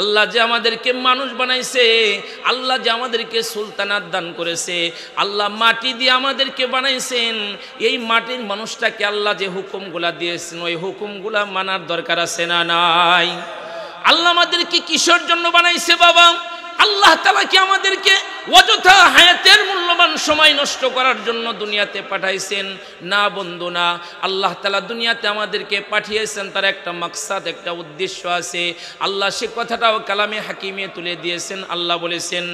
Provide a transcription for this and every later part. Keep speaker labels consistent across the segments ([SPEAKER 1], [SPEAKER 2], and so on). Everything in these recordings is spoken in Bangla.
[SPEAKER 1] আল্লাহ যে আমাদেরকে মানুষ বানাইছে আল্লাহ যে আমাদেরকে সুলতানাত দান করেছে আল্লাহ মাটি দিয়ে আমাদেরকে বানাইছেন এই মাটির মানুষটাকে আল্লাহ যে হুকুমগুলা দিয়েছেন ওই হুকুমগুলা মানার দরকার আছে না নাই আল্লাহ আমাদেরকে কিসের জন্য বানাইছে বাবা আল্লাহ তালা কি আমাদেরকে অযথা হায়াতের মূল্যবান সময় নষ্ট করার জন্য দুনিয়াতে পাঠাইছেন না বন্ধু না আল্লাহ তালা দুনিয়াতে আমাদেরকে পাঠিয়েছেন তার একটা মাকসাদ একটা উদ্দেশ্য আছে আল্লাহ সে কথাটাও কালামে হাকিমে তুলে দিয়েছেন আল্লাহ বলেছেন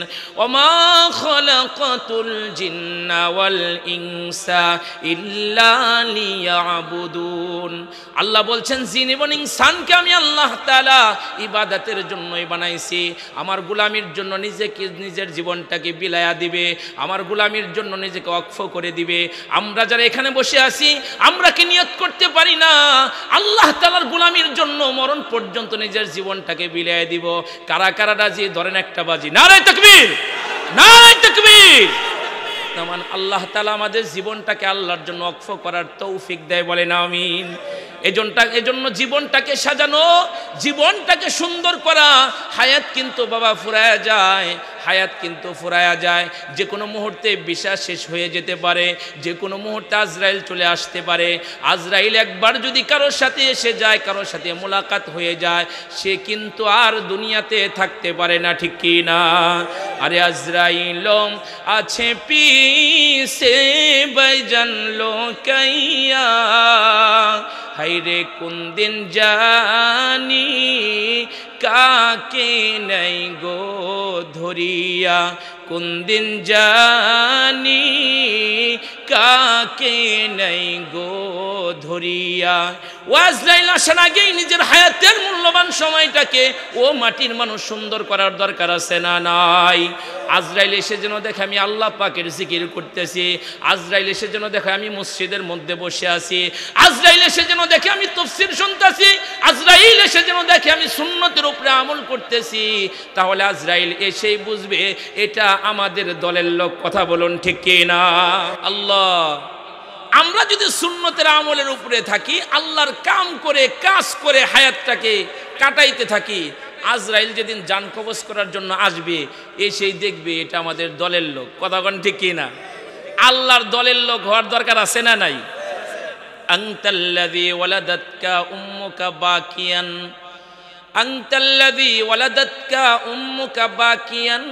[SPEAKER 1] আল্লাহ বলছেন জিন এবং ইনসানকে আমি আল্লাহ তালা ইবাদাতের জন্যই বানাইছি আমার গুলামির জন্য নিজেকে নিজের জীবনটাকে নিজেকে বিলায়া দিবে আমার গুলামির জন্য নিজেকে অক্ষ করে দিবে আমরা যারা এখানে বসে আছি আমরা কি নিয়ত করতে পারি না আল্লাহ তালার গুলামির জন্য মরণ পর্যন্ত নিজের জীবনটাকে বিলায় দিব কারা কারা রাজি ধরেন একটা বাজি নারায় তকবীর নারায় তকবীর মানে আল্লাহ তালা আমাদের জীবনটাকে আল্লাহর জন্য অক্ষ করার তৌফিক দেয় বলেন আমিন এজনটা এজন্য জীবনটাকে সাজানো জীবনটাকে সুন্দর করা হায়াত কিন্তু বাবা ফুরায়া যায় হায়াত কিন্তু ফুরায়া যায় যে কোনো মুহূর্তে বিশ্বাস শেষ হয়ে যেতে পারে যে কোনো মুহূর্তে আজরাইল চলে আসতে পারে আজরাইল একবার যদি কারোর সাথে এসে যায় কারোর সাথে মোলাকাত হয়ে যায় সে কিন্তু আর দুনিয়াতে থাকতে পারে না ঠিক কি না আরে আজরাইল আছে পিসে বজনলো কাইয়া হাইরে কোন দিন জানি কাকে নাই গো ধরিয়া কোন দিন জানি কাকে নেই গো ধরিয়া ওয়াজ লাইল আসার আগেই নিজের হায়াতের মূল্যবান সময়টাকে ও মাটির মানুষ সুন্দর করার দরকার আছে না নাই আজরাইল এসে যেন দেখে আমি আল্লাহ পাকের জিকির করতেছি আজরাইল এসে যেন দেখে আমি মসজিদের মধ্যে বসে আছি আজরাইল এসে যেন দেখে আমি তফসির শুনতেছি আজরাইল এসে যেন দেখে আমি সুন্নতের উপরে আমল করতেছি তাহলে আজরাইল এসেই বুঝবে এটা আমাদের দলের লোক কথা বলুন ঠিক না আল্লাহ আমরা যদি সুন্নতের আমলের উপরে থাকি আল্লাহর কাম করে কাজ করে হায়াতটাকে কাটাইতে থাকি আজরাইল যেদিন যান কবচ করার জন্য আসবে এসে দেখবে এটা আমাদের দলের লোক কথা বলুন ঠিক কিনা আল্লাহর দলের লোক হওয়ার দরকার আছে না নাই আংতাল্লাদি ওয়ালাদাতকা উম্মুকা বাকিয়ান আংতাল্লাদি ওয়ালাদাতকা উম্মুকা বাকিয়ান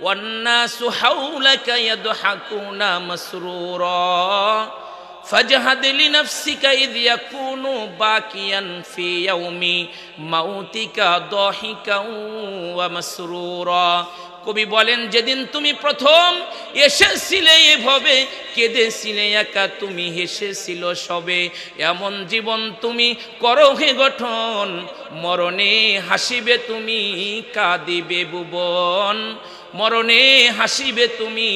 [SPEAKER 1] والناس حولك يضحكون مسرورا فاجهد لنفسك إذ يكون باكيا في يوم موتك ضاحكا ومسرورا কবি বলেন যেদিন তুমি প্রথম এসেছিলে এভাবে কেঁদেছিলে একা তুমি হেসেছিল সবে এমন জীবন তুমি করো হে গঠন মরণে হাসিবে তুমি কাঁদিবে ভুবন মরণে হাসিবে তুমি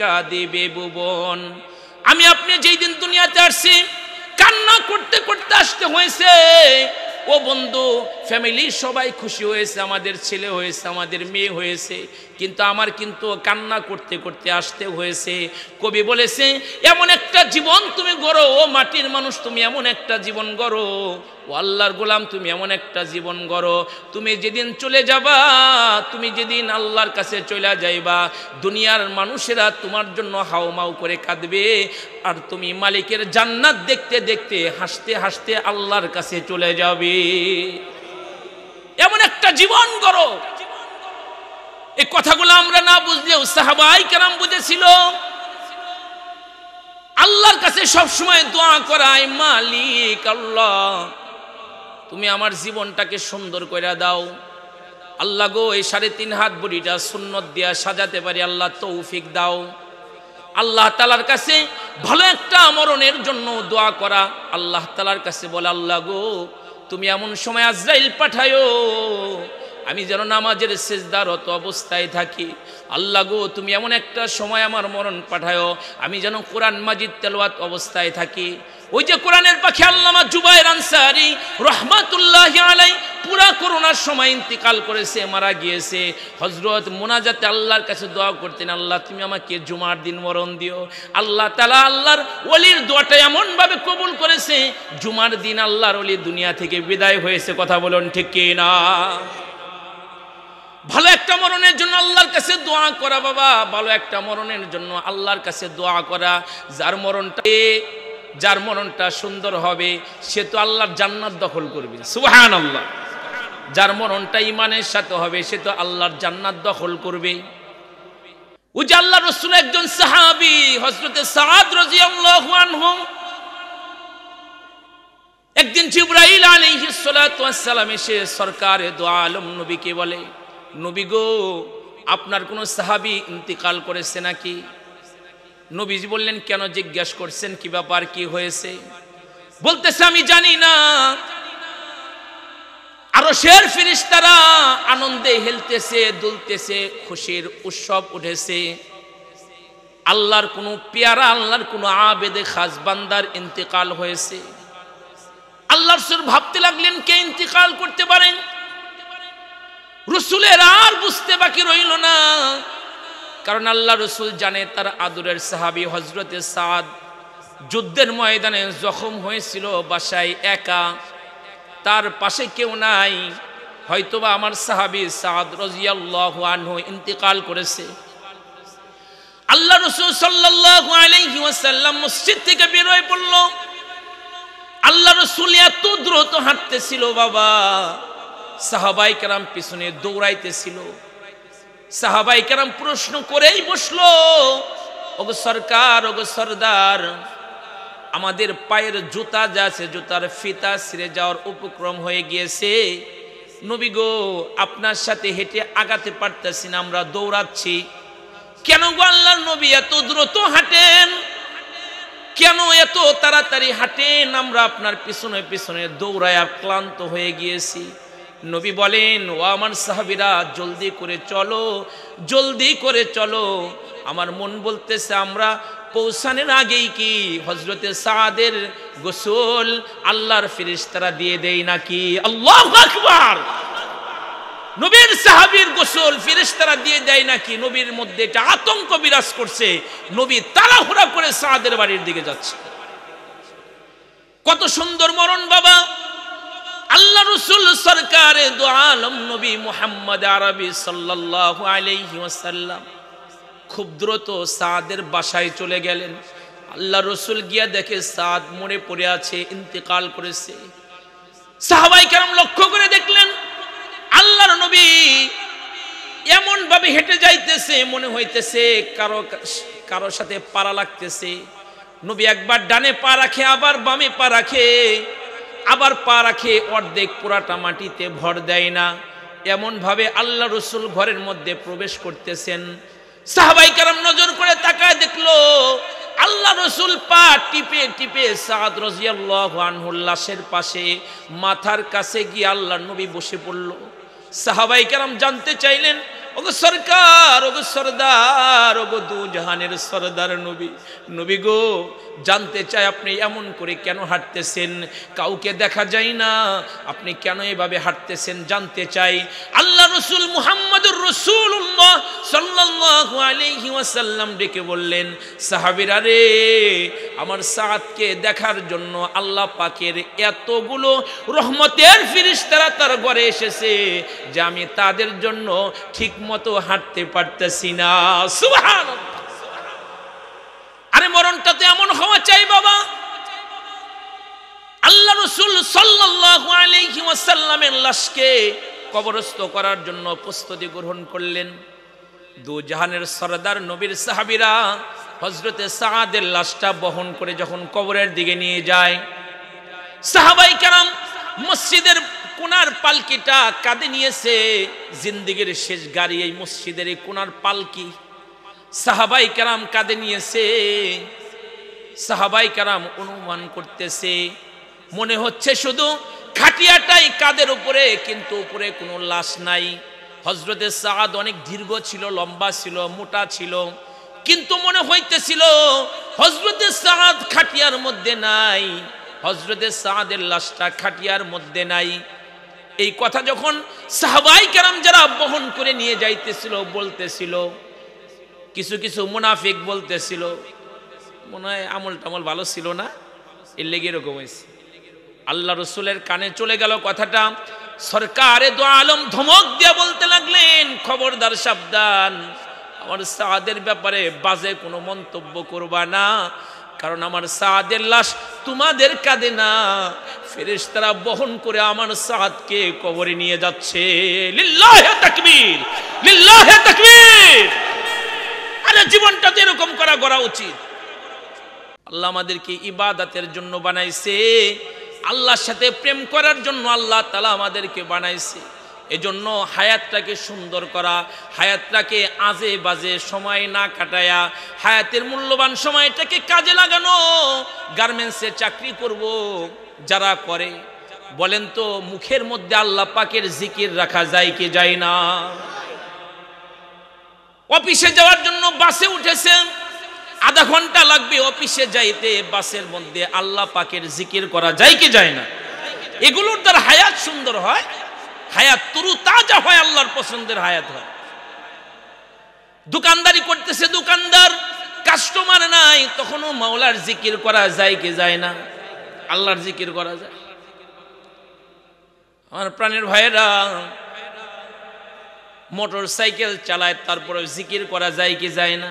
[SPEAKER 1] কাঁদিবে ভুবন আমি আপনি যেই দিন দুনিয়াতে আসছি কান্না করতে করতে আসতে হয়েছে ও বন্ধু ফ্যামিলি সবাই খুশি হয়েছে আমাদের ছেলে হয়েছে আমাদের মেয়ে হয়েছে কিন্তু আমার কিন্তু কান্না করতে করতে আসতে হয়েছে কবি বলেছে এমন একটা জীবন তুমি গড়ো ও মাটির মানুষ তুমি এমন একটা জীবন গড়ো ও আল্লাহর গোলাম তুমি এমন একটা জীবন গড়ো তুমি যেদিন চলে যাবা তুমি যেদিন আল্লাহর কাছে চলে যাইবা দুনিয়ার মানুষেরা তোমার জন্য হাওমাও করে কাঁদবে আর তুমি মালিকের জান্নাত দেখতে দেখতে হাসতে হাসতে আল্লাহর কাছে চলে যাবে এমন একটা জীবন গড়ো এই কথাগুলো আমরা না বুঝলেও সাহাবাই কেরাম বুঝেছিল আল্লাহর কাছে সব সময় দোয়া করাই মালিক আল্লাহ তুমি আমার জীবনটাকে সুন্দর করে দাও আল্লাহ গো এই সাড়ে তিন হাত বুড়িটা সুন্নত দিয়া সাজাতে পারি আল্লাহ তৌফিক দাও আল্লাহ তালার কাছে ভালো একটা মরণের জন্য দোয়া করা আল্লাহ তালার কাছে বলে আল্লাহ গো তুমি এমন সময় আজরাইল পাঠায়ো আমি যেন নামাজের শেষদারত অবস্থায় থাকি আল্লাহ গো তুমি এমন একটা সময় আমার মরণ পাঠায়ো আমি যেন কোরআন মাজিদ তেলোয়াত অবস্থায় থাকি ওই যে কোরআনের পাখি আল্লামা জুবাইর আনসারি রহমাতুল্লাহ আলাই পুরা করোনার সময় ইন্তিকাল করেছে মারা গিয়েছে হজরত মোনাজাতে আল্লাহর কাছে দোয়া করতেন আল্লাহ তুমি আমাকে জুমার দিন মরণ দিও আল্লাহ তালা আল্লাহর অলির দোয়াটা এমনভাবে কবুল করেছে জুমার দিন আল্লাহর অলি দুনিয়া থেকে বিদায় হয়েছে কথা বলুন ঠিক না ভালো একটা মরণের জন্য আল্লাহর কাছে দোয়া করা বাবা ভালো একটা মরণের জন্য আল্লাহর কাছে দোয়া করা যার মরণটা যার মননটা সুন্দর হবে সে তো আল্লাহর জান্নাত দখল করবে সুহান আল্লাহ যার মননটা ইমানের সাথে হবে সে তো আল্লাহর জান্নাত দখল করবে ও আল্লাহ রসুল একজন সাহাবি হজরতে সাদ রাজি আল্লাহ একদিন জিব্রাইল আলহিসালাম এসে সরকার দোয়া আলম নবীকে বলে নবী গো আপনার কোনো সাহাবি ইন্তিকাল করেছে নাকি নবীজি বললেন কেন জিজ্ঞেস করছেন কি ব্যাপার কি হয়েছে বলতেছে আমি জানি না আরো শের তারা আনন্দে হেলতেছে দুলতেছে খুশির উৎসব উঠেছে আল্লাহর কোনো পেয়ারা আল্লাহর কোনো আবেদে খাসবান্দার ইন্তেকাল হয়েছে আল্লাহর সুর ভাবতে লাগলেন কে ইন্তেকাল করতে পারেন রসুলের আর বুঝতে বাকি রইল না কারণ আল্লাহ রসুল জানে তার আদুরের সাহাবি হজরতে সাদ যুদ্ধের ময়দানে জখম হয়েছিল বাসায় একা তার পাশে কেউ নাই হয়তোবা আমার সাহাবি সাদ রজিয়াল্লাহ আনহু ইন্তিকাল করেছে আল্লাহ রসুল সাল্লাহ আলহি ওয়াসাল্লাম মসজিদ থেকে বেরোয় পড়ল আল্লাহ রসুল এত দ্রুত হাঁটতেছিল বাবা সাহাবাই কেরাম পিছনে দৌড়াইতেছিল সাহাবাই কেরাম প্রশ্ন করেই বসলো ওগো সরকার ওগো সর্দার আমাদের পায়ের জুতা যা আছে জুতার ফিতা ছিঁড়ে যাওয়ার উপক্রম হয়ে গিয়েছে নবী গো আপনার সাথে হেঁটে আগাতে পারতেছি না আমরা দৌড়াচ্ছি কেন গো আল্লাহ নবী এত দ্রুত হাঁটেন কেন এত তাড়াতাড়ি হাঁটেন আমরা আপনার পিছনে পিছনে দৌড়ায় ক্লান্ত হয়ে গিয়েছি নবী বলেন ও আমার সাহাবিরা জলদি করে চলো জলদি করে চলো আমার মন বলতেছে আমরা পৌঁছানের আগেই কি হজরতে সাদের গোসল আল্লাহর ফিরিস্তারা দিয়ে দেই নাকি আল্লাহ আকবার নবীর সাহাবির গোসল ফিরিস্তারা দিয়ে দেয় নাকি নবীর মধ্যে একটা আতঙ্ক বিরাজ করছে নবী তাড়াহুড়া করে সাদের বাড়ির দিকে যাচ্ছে কত সুন্দর মরণ বাবা আল্লাহ রসুল সরকারে দো আলম নবী মোহাম্মদ আরবি সাল্লাহ আলহি ওয়াসাল্লাম খুব দ্রুত সাদের বাসায় চলে গেলেন আল্লাহ রসুল গিয়া দেখে সাদ মরে পড়ে আছে ইন্তেকাল করেছে সাহাবাই কেরাম লক্ষ্য করে দেখলেন আল্লাহর নবী এমন ভাবে হেঁটে যাইতেছে মনে হইতেছে কারো কারো সাথে পাড়া লাগতেছে নবী একবার ডানে পা রাখে আবার বামে পা রাখে আবার পা রাখে অর্ধেক পুরাটা মাটিতে ভর দেয় না এমনভাবে আল্লাহ রসুল ঘরের মধ্যে প্রবেশ করতেছেন সাহাবাই কারাম নজর করে তাকায় দেখলো আল্লাহ রসুল পা টিপে টিপে সাদ রাজিয়াল্লাহুল্লাসের পাশে মাথার কাছে গিয়ে আল্লাহ নবী বসে পড়ল সাহাবাই কারাম জানতে চাইলেন ওগো সরকার ওগো সর্দার ওগো দু জাহানের সর্দার নবী নবী গো জানতে চাই আপনি এমন করে কেন হাঁটতেছেন কাউকে দেখা যায় না আপনি কেন এভাবে হাঁটতেছেন জানতে চাই আল্লাহ রসুল মুহাম্মদুর রসুল সাল্লাল্লাহু ডেকে বললেন সাহাবীরা রে আমার সাদকে দেখার জন্য আল্লাহ পাকের এতগুলো রহমতের ফিরিস্তারা তার ঘরে এসেছে যে আমি তাদের জন্য ঠিক মতো হাঁটতে পারতেছি না সুহান আরে মরণটা তো এমন হওয়া চাই বাবা আল্লাহ রসুল সাল্লাসাল্লামের লাশকে কবরস্থ করার জন্য প্রস্তুতি গ্রহণ করলেন দু জাহানের সরদার নবীর সাহাবিরা হজরতে সাহাদের লাশটা বহন করে যখন কবরের দিকে নিয়ে যায় সাহাবাই কারাম মসজিদের কোনার পালকিটা কাঁদে নিয়েছে জিন্দিগির শেষ গাড়ি এই মসজিদের এই কোনার পালকি সাহাবাই কারাম কাঁদে নিয়েছে সাহাবাই কারাম অনুমান করতেছে মনে হচ্ছে শুধু খাটিয়াটাই কাদের উপরে কিন্তু উপরে কোনো লাশ নাই হজরতের সাদ অনেক দীর্ঘ ছিল লম্বা ছিল মোটা ছিল কিন্তু মনে হইতেছিল হজরতের সাদ খাটিয়ার মধ্যে নাই হজরতের সাদের লাশটা খাটিয়ার মধ্যে নাই এই কথা যখন সাহবাই কেরাম যারা বহন করে নিয়ে যাইতেছিল বলতেছিল কিছু কিছু মুনাফিক বলতেছিল মনে হয় আমল টামল ভালো ছিল না এর লেগে এরকম হয়েছে আল্লাহ রসুলের কানে চলে গেল কথাটা সরকারে দো আলম ধমক দিয়ে বলতে লাগলেন খবরদার সাবধান আমার সাদের ব্যাপারে বাজে কোনো মন্তব্য করবা না কারণ আমার সাদের লাশ তোমাদের কাঁদে না ফেরেস্তারা বহন করে আমার সাদকে কবরে নিয়ে যাচ্ছে তাকবীর তাকবীর জীবনটা তো এরকম করা করা উচিত আল্লাহ আমাদেরকে ইবাদাতের জন্য বানাইছে আল্লাহর সাথে প্রেম করার জন্য আল্লাহ তালা আমাদেরকে বানাইছে এজন্য হায়াতটাকে সুন্দর করা হায়াতটাকে আজে বাজে সময় না কাটায়া হায়াতের মূল্যবান সময়টাকে কাজে লাগানো গার্মেন্টসে চাকরি করব যারা করে বলেন তো মুখের মধ্যে আল্লাহ পাকের জিকির রাখা যায় কি যায় না অফিসে যাওয়ার জন্য বাসে উঠেছেন আধা ঘন্টা লাগবে অফিসে যাইতে বাসের মধ্যে আল্লাহ পাকের জিকির করা যায় কি যায় না এগুলোর দ্বারা হায়াত সুন্দর হয় হায়াত তরু তাজা হয় আল্লাহর পছন্দের হায়াত হয় দোকানদারি করতেছে দোকানদার কাস্টমার নাই তখনও মাওলার জিকির করা যায় কি যায় না আল্লাহর জিকির করা যায় আমার প্রাণের ভাইয়েরা মোটর সাইকেল চালায় তারপরে জিকির করা যায় কি যায় না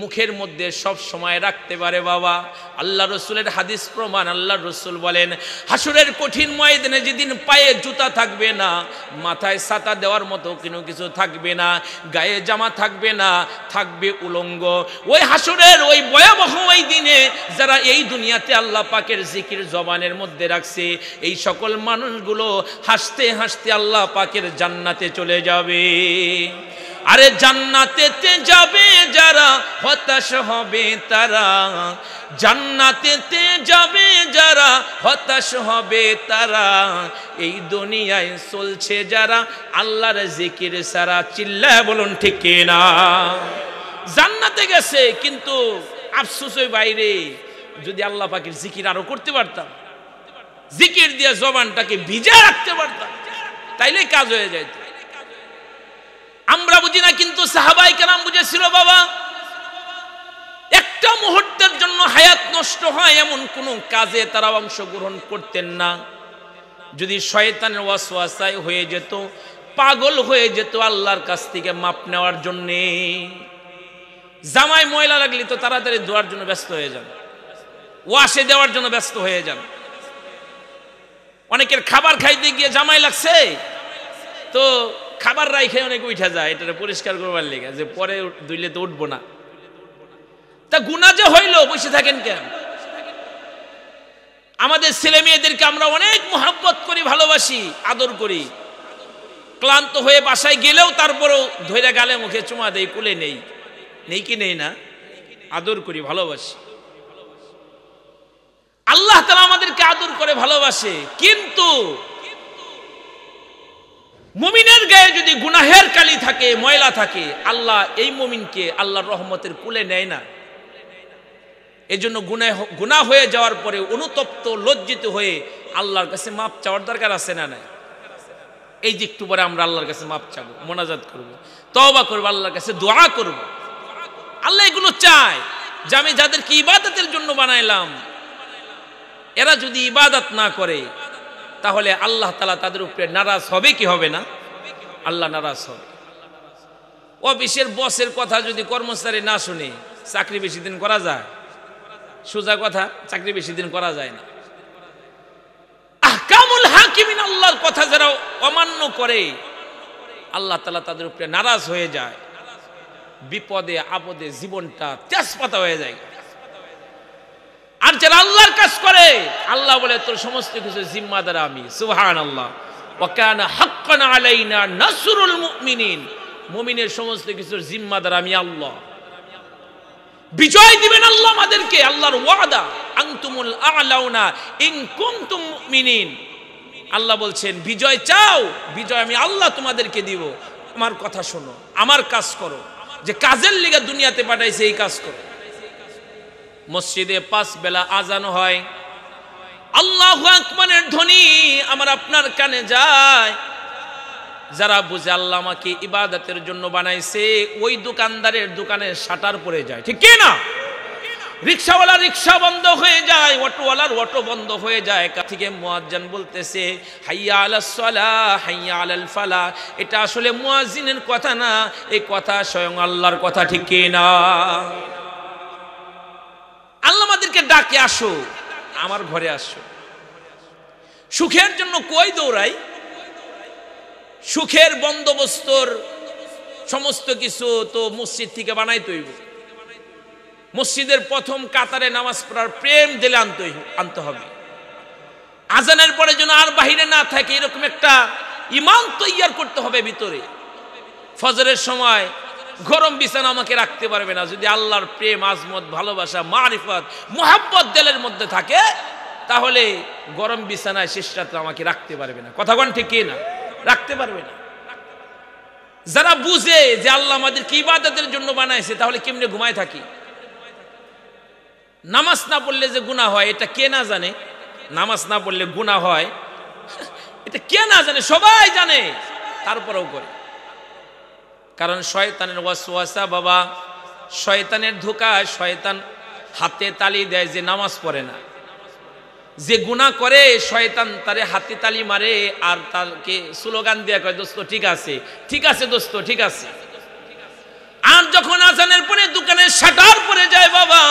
[SPEAKER 1] মুখের মধ্যে সব সময় রাখতে পারে বাবা আল্লাহ রসুলের হাদিস প্রমাণ আল্লাহ রসুল বলেন হাসুরের কঠিন ময়দানে যেদিন পায়ে জুতা থাকবে না মাথায় ছাতা দেওয়ার মতো কোনো কিছু থাকবে না গায়ে জামা থাকবে না থাকবে উলঙ্গ ওই হাসুরের ওই ভয়াবহ ওই দিনে যারা এই দুনিয়াতে আল্লাহ পাকের জিকির জবানের মধ্যে রাখছে এই সকল মানুষগুলো হাসতে হাসতে আল্লাহ পাকের জান্নাতে চলে যাবে আরে জান্নাতে যাবে যারা হতাশ হবে তারা জান্নাতেতে যাবে যারা হতাশ হবে তারা এই দুনিয়ায় চলছে যারা আল্লাহর জিকির সারা চিল্লায় বলুন ঠিক না জান্নাতে গেছে কিন্তু আফসোস ওই বাইরে যদি আল্লাহ পাখির জিকির আরো করতে পারতাম জিকির দিয়ে জবানটাকে ভিজা রাখতে পারতাম তাইলে কাজ হয়ে যায় আমরা বুঝি না কিন্তু সাহাবাই কেন বুঝেছিল বাবা একটা মুহূর্তের জন্য হায়াত নষ্ট হয় এমন কোনো কাজে তারা অংশগ্রহণ করতেন না যদি শয়তানের ওয়াসওয়াসায় হয়ে যেত পাগল হয়ে যেত আল্লাহর কাছ থেকে মাপ নেওয়ার জন্যে জামাই ময়লা লাগলে তো তাড়াতাড়ি ধোয়ার জন্য ব্যস্ত হয়ে যান ওয়াশে দেওয়ার জন্য ব্যস্ত হয়ে যান অনেকের খাবার খাইতে গিয়ে জামাই লাগছে তো খাবার রাই খেয়ে অনেক উঠে যায় এটা পরিষ্কার করবার লেগে যে পরে দুইলে তো উঠবো না তা গুণা যে হইল বসে থাকেন কেন আমাদের ছেলে মেয়েদেরকে আমরা অনেক মহাব্বত করি ভালোবাসি আদর করি ক্লান্ত হয়ে বাসায় গেলেও তারপরেও ধৈরা গালে মুখে চুমা দেয় কুলে নেই নেই কি নেই না আদর করি ভালোবাসি আল্লাহ তালা আমাদেরকে আদর করে ভালোবাসে কিন্তু মুমিনের গায়ে যদি গুনাহের কালি থাকে ময়লা থাকে আল্লাহ এই মুমিনকে আল্লাহর রহমতের কুলে নেয় না এজন্য গুণা গুণা হয়ে যাওয়ার পরে অনুতপ্ত লজ্জিত হয়ে আল্লাহর কাছে মাপ চাওয়ার দরকার আছে না নাই এই যে একটু পরে আমরা আল্লাহর কাছে মাপ চাবো মোনাজাত করবো তবা করবো আল্লাহর কাছে দোয়া করব। আল্লাহ এগুলো চায় যে আমি যাদেরকে ইবাদতের জন্য বানাইলাম এরা যদি ইবাদত না করে তাহলে আল্লাহ তালা তাদের উপরে নারাজ হবে কি হবে না আল্লাহ নারাজ হবে অফিসের বসের কথা যদি কর্মচারী না শুনে চাকরি বেশি দিন করা যায় সোজা কথা চাকরি বেশি দিন করা যায় না আহকামুল হাকিমিন আল্লাহর কথা যারা অমান্য করে আল্লাহ তালা তাদের উপরে নারাজ হয়ে যায় বিপদে আপদে জীবনটা তেজপাতা হয়ে যায় আর যারা আল্লাহর কাজ করে আল্লাহ বলে তোর সমস্ত কিছু জিম্মাদার আমি সুহান আল্লাহ ওকান হাক্কান আলাইনা নাসরুল মুমিনিন মুমিনের সমস্ত কিছুর জিম্মাদার আমি আল্লাহ বিজয় দিবেন আল্লাহ আমাদেরকে আল্লাহর ওয়াদা আন্তুমুল আলাউনা ইন কুনতুম মুমিনিন আল্লাহ বলছেন বিজয় চাও বিজয় আমি আল্লাহ তোমাদেরকে দিব আমার কথা শোনো আমার কাজ করো যে কাজের লিগা দুনিয়াতে পাঠাইছে এই কাজ করো মসজিদে পাঁচ বেলা আজান হয় আল্লাহ আকমানের ধ্বনি আমার আপনার কানে যায় যারা বুঝে আল্লাহ আমাকে ইবাদতের জন্য বানাইছে ওই দোকানদারের দোকানে শাটার পড়ে যায় ঠিক কে না রিক্সাওয়ালা রিক্সা বন্ধ হয়ে যায় অটোওয়ালার অটো বন্ধ হয়ে যায় কা থেকে মুয়াজ্জান বলতেছে হাইয়া আলাসলা হাইয়া আলাল ফালা এটা আসলে মুয়াজিনের কথা না এই কথা স্বয়ং আল্লাহর কথা ঠিক কি না আল্লাহ আমাদেরকে ডাকে আসো আমার ঘরে আসো সুখের জন্য কই দৌড়াই সুখের বন্দোবস্তর সমস্ত কিছু তো মসজিদ থেকে বানাইতে হইব মসজিদের প্রথম কাতারে নামাজ পড়ার প্রেম দিলে আনতে আনতে হবে আজানের পরে যেন আর বাহিরে না থাকে এরকম একটা ইমান তৈয়ার করতে হবে ভিতরে ফজরের সময় গরম বিছানা আমাকে রাখতে পারবে না যদি আল্লাহর প্রেম আজমত ভালোবাসা মারিফত মোহাব্বত দেলের মধ্যে থাকে তাহলে গরম বিছানায় শেষ রাত্রে আমাকে রাখতে পারবে না কথা কন ঠিক না রাখতে পারবে না যারা বুঝে যে আল্লাহ আমাদের কি ইবাদতের জন্য বানাইছে তাহলে কেমনে ঘুমায় থাকি নামাজ না পড়লে যে গুণা হয় এটা কে না জানে নামাজ না পড়লে গুণা হয় এটা কে না জানে সবাই জানে তারপরেও করে কারণ শয়তানের ওয়াসা বাবা শয়তানের ধোকা শয়তান হাতে তালি দেয় যে নামাজ পড়ে না যে গুণা করে শয়তান তারে হাতে তালি মারে আর তাকে স্লোগান দেয়া করে দোস্ত ঠিক আছে ঠিক আছে দোস্ত ঠিক আছে আর যখন আজানের পরে দোকানের শাটার পরে যায় বাবা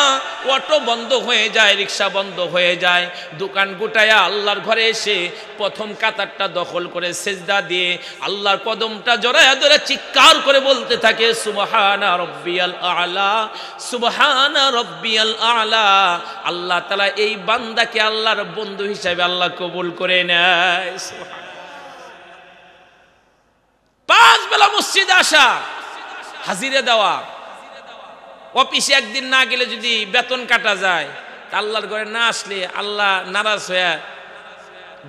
[SPEAKER 1] অটো বন্ধ হয়ে যায় রিক্সা বন্ধ হয়ে যায় দোকান গোটায় আল্লাহর ঘরে এসে প্রথম কাতারটা দখল করে সেজদা দিয়ে আল্লাহর কদমটা জড়ায়া ধরে চিৎকার করে বলতে থাকে সুবহানা রব্বিয়াল আলা সুবহানা রব্বিয়াল আলা আল্লাহ তালা এই বান্দাকে আল্লাহর বন্ধু হিসাবে আল্লাহ কবুল করে নেয় পাঁচ বেলা মসজিদ আসা হাজিরে দেওয়া অফিসে একদিন না গেলে যদি বেতন কাটা যায় তা আল্লাহর ঘরে না আসলে আল্লাহ নারাজ হয়ে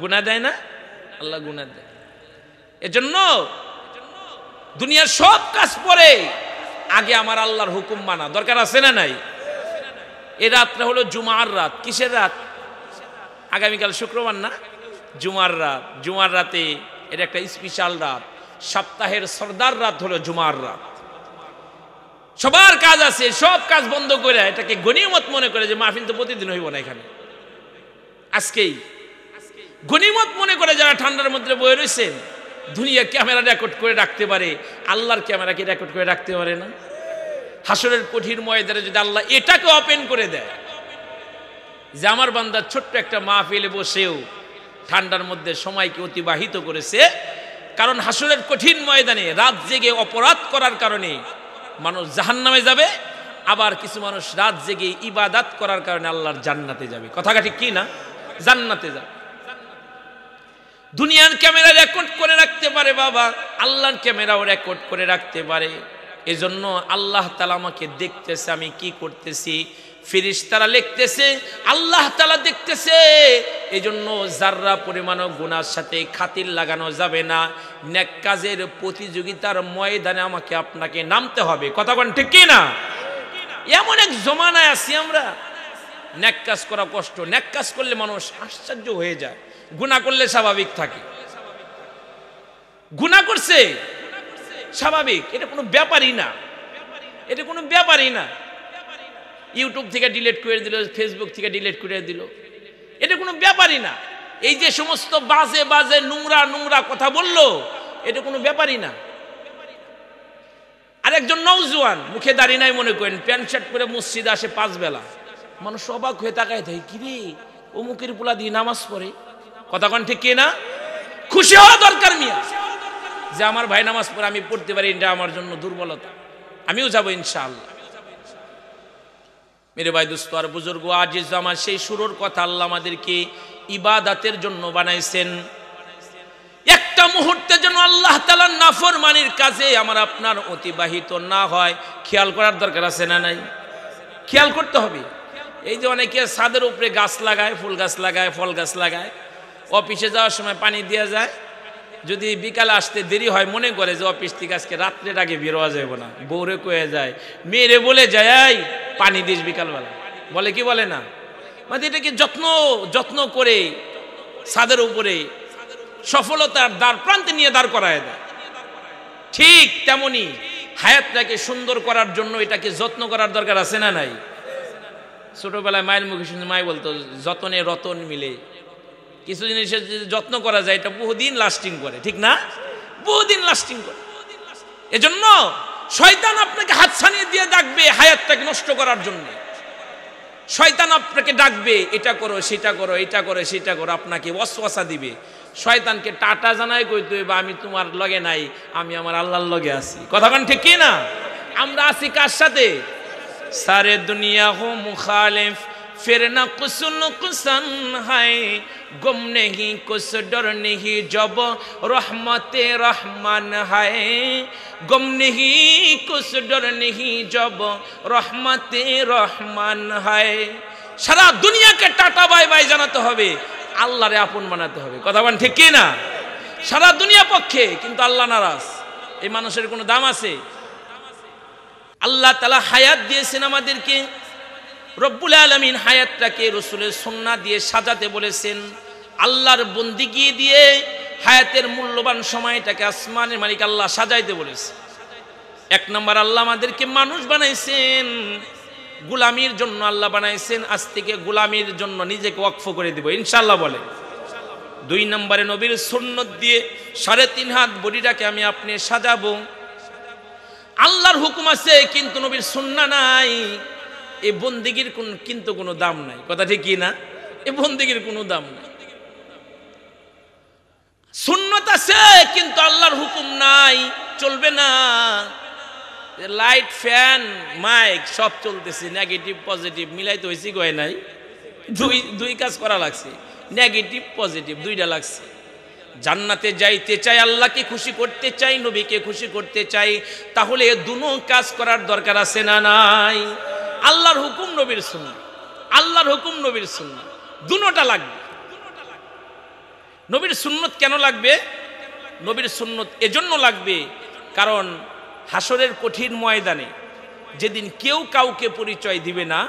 [SPEAKER 1] গুণা দেয় না আল্লাহ গুণা দেয় এজন্য দুনিয়ার সব কাজ পরে আগে আমার আল্লাহর হুকুম মানা দরকার আছে না নাই এই রাতটা হলো জুমার রাত কিসের রাত আগামীকাল শুক্রবার না জুমার রাত জুমার রাতে এটা একটা স্পেশাল রাত সপ্তাহের সর্দার রাত হলো জুমার রাত সবার কাজ আছে সব কাজ বন্ধ করে এটাকে গণিমত মনে করে যে মাহফিল তো প্রতিদিন হইব না এখানে আজকেই গনিমত মনে করে যারা ঠান্ডার মধ্যে বয়ে রয়েছেন দুনিয়া ক্যামেরা রেকর্ড করে রাখতে পারে আল্লাহর ক্যামেরাকে রেকর্ড করে রাখতে পারে না হাসরের কঠিন ময়দানে যদি আল্লাহ এটাকে ওপেন করে দেয় যে আমার বান্দার ছোট্ট একটা মাহফিলে বসেও ঠান্ডার মধ্যে সময়কে অতিবাহিত করেছে কারণ হাসরের কঠিন ময়দানে রাত জেগে অপরাধ করার কারণে মানুষ জাহান নামে যাবে আবার কিছু মানুষ রাত জেগে ইবাদাত করার কারণে আল্লাহর জান্নাতে যাবে কথাটা ঠিক কি না জান্নাতে যাবে দুনিয়ার ক্যামেরা রেকর্ড করে রাখতে পারে বাবা আল্লাহর ক্যামেরাও রেকর্ড করে রাখতে পারে এজন্য আল্লাহ তালা আমাকে দেখতেছে আমি কি করতেছি ফিরিস্তারা লিখতেছে আল্লাহ তালা দেখতেছে এই জন্য যাররা পরিমাণও গুনার সাথে খাতির লাগানো যাবে না ন্যাক কাজের প্রতিযোগিতার ময়দানে আমাকে আপনাকে নামতে হবে কথা বলেন ঠিক কি না এমন এক জমানায় আছি আমরা ন্যাক কাজ করা কষ্ট ন্যাক কাজ করলে মানুষ আশ্চর্য হয়ে যায় গুণা করলে স্বাভাবিক থাকে গুণা করছে স্বাভাবিক এটা কোনো ব্যাপারই না এটা কোনো ব্যাপারই না ইউটিউব থেকে ডিলেট করে দিল ফেসবুক থেকে ডিলেট করে দিল এটা কোনো ব্যাপারই না এই যে সমস্ত বাজে বাজে নোংরা নোংরা কথা বলল এটা কোনো ব্যাপারই না আরেকজন নৌজওয়ান মুখে দাঁড়িয়ে নাই মনে করেন প্যান্ট শার্ট পরে মসজিদ আসে পাঁচ বেলা মানুষ অবাক হয়ে তাকায় থাকে কিরে অমুকের পোলা দিয়ে নামাজ পড়ে কথা কন ঠিক কে না খুশি হওয়া দরকার মিয়া যে আমার ভাই নামাজ পড়ে আমি পড়তে পারি এটা আমার জন্য দুর্বলতা আমিও যাবো ইনশাআল্লাহ মেরে ভাই দোস্ত আর বুজুর্গ আজিজ আমার সেই সুরোর কথা আল্লাহ আমাদেরকে ইবাদাতের জন্য বানাইছেন একটা মুহূর্তে যেন আল্লাহ তালার নাফরমানির কাজে আমার আপনার অতিবাহিত না হয় খেয়াল করার দরকার আছে না নাই খেয়াল করতে হবে এই যে অনেকে ছাদের উপরে গাছ লাগায় ফুল গাছ লাগায় ফল গাছ লাগায় অফিসে যাওয়ার সময় পানি দেওয়া যায় যদি বিকালে আসতে দেরি হয় মনে করে যে অফিস থেকে আজকে রাত্রে আগে বেরোয়া যাবে না বৌরে কয়ে যায় মেয়েরে বলে যায় পানি দিস বিকালবেলা বলে কি বলে না মানে এটাকে যত্ন যত্ন করে ছাদের উপরে সফলতার দ্বার প্রান্তে নিয়ে দাঁড় করায় দেয় ঠিক তেমনি হায়াতটাকে সুন্দর করার জন্য এটাকে যত্ন করার দরকার আছে না নাই ছোটবেলায় মায়ের মুখে শুনে মাই বলতো যতনে রতন মিলে কিছু জিনিসের যত্ন করা যায় এটা বহুদিন লাস্টিং করে ঠিক না বহুদিন লাস্টিং করে এজন্য শয়তান আপনাকে হাত ছানিয়ে দিয়ে ডাকবে হায়াতটাকে নষ্ট করার জন্য শয়তান আপনাকে ডাকবে এটা করো সেটা করো এটা করো সেটা করো আপনাকে ওয়াসওয়াসা দিবে শয়তানকে টাটা জানাই কইতে বা আমি তোমার লগে নাই আমি আমার আল্লাহর লগে আছি কথা কন ঠিক কি না আমরা আছি কার সাথে সারে দুনিয়া হো মুখালেফ फिर না कुस नुकसन है गुम नहीं कुछ ডর नहीं জব रहमत রহমান है गुम नहीं কুস ডর नहीं জব रहमत রহমান है সারা দুনিয়াকে টাটা বাই বাই জানাতে হবে আল্লাহরে আপন বানাতে হবে কথা বলেন ঠিক কি না সারা দুনিয়া পক্ষে কিন্তু আল্লাহ নারাজ এই মানুষের কোনো দাম আছে আল্লাহ তালা হায়াত দিয়েছেন আমাদেরকে রব্বুল আলমিন হায়াতটাকে রসুলের সন্না দিয়ে সাজাতে বলেছেন আল্লাহর বন্দিগি দিয়ে হায়াতের মূল্যবান সময়টাকে আসমানের মালিক আল্লাহ সাজাইতে বলেছে এক নম্বর আল্লাহ আমাদেরকে মানুষ বানাইছেন গুলামির জন্য আল্লাহ বানাইছেন আজ থেকে গুলামির জন্য নিজেকে ওয়াকফ করে দেব ইনশাল্লাহ বলে দুই নম্বরে নবীর সুন্নত দিয়ে সাড়ে তিন হাত বডিটাকে আমি আপনি সাজাবো আল্লাহর হুকুম আছে কিন্তু নবীর সন্না নাই এ বন্দিগির কোন কিন্তু কোনো দাম নাই কথা ঠিক কি না এ বন্দিগির কোনো দাম নাই শূন্যত আছে কিন্তু আল্লাহর হুকুম নাই চলবে না লাইট ফ্যান মাইক সব চলতেছে নেগেটিভ পজিটিভ মিলাইতে হয়েছি গয় নাই দুই দুই কাজ করা লাগছে নেগেটিভ পজিটিভ দুইটা লাগছে জান্নাতে যাইতে চাই আল্লাহকে খুশি করতে চাই নবীকে খুশি করতে চাই তাহলে দুনো কাজ করার দরকার আছে না নাই আল্লাহর হুকুম নবীর শূন্য আল্লাহর হুকুম নবীর শূন্য দুটা লাগবে নবীর সুন্নত কেন লাগবে নবীর সুন্নত এজন্য লাগবে কারণ হাসরের কঠিন ময়দানে যেদিন কেউ কাউকে পরিচয় দিবে না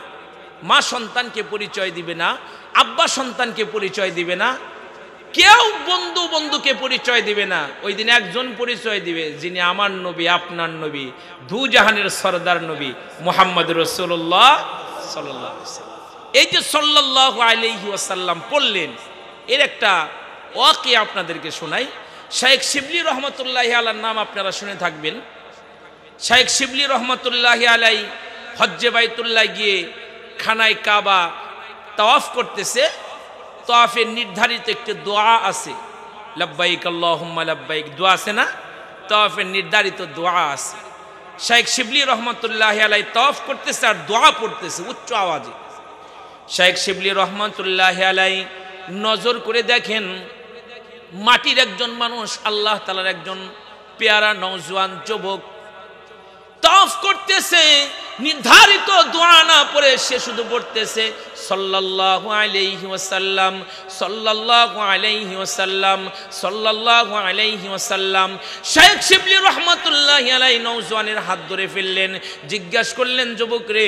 [SPEAKER 1] মা সন্তানকে পরিচয় দিবে না আব্বা সন্তানকে পরিচয় দিবে না কেউ বন্ধু বন্ধুকে পরিচয় দিবে না ওই দিন একজন পরিচয় দিবে যিনি আমার নবী আপনার নবী দু জাহানের সর্দার নবী মোহাম্মদ রসুল্লাহ এই যে সল্লাহ আলহি ওয়াসাল্লাম পড়লেন এর একটা ওয়াকে আপনাদেরকে শোনাই শাহেক শিবলি রহমতুল্লাহ আলার নাম আপনারা শুনে থাকবেন শাহেক শিবলি রহমতুল্লাহ আলাই হজ্জে বাইতুল্লাহ গিয়ে খানায় কাবা তাওয়াফ করতেছে তফের নির্ধারিত একটি দোয়া আছে লব্বাইক আল্লাহম্মা লব্বাইক দোয়া আছে না তফের নির্ধারিত দোয়া আছে শাইখ শিবলি রহমতুল্লাহ আলাই তফ করতেছে আর দোয়া পড়তেছে উচ্চ আওয়াজে শাইখ শিবলি রহমতুল্লাহ আলাই নজর করে দেখেন মাটির একজন মানুষ আল্লাহ তালার একজন পেয়ারা নৌজওয়ান যুবক তফ করতেছে নির্ধারিত দোয়া না পড়ে সে শুধু পড়তেছে জিজ্ঞাস শেখ হাত ধরে ফেললেন জিজ্ঞাসা করলেন যুবক রে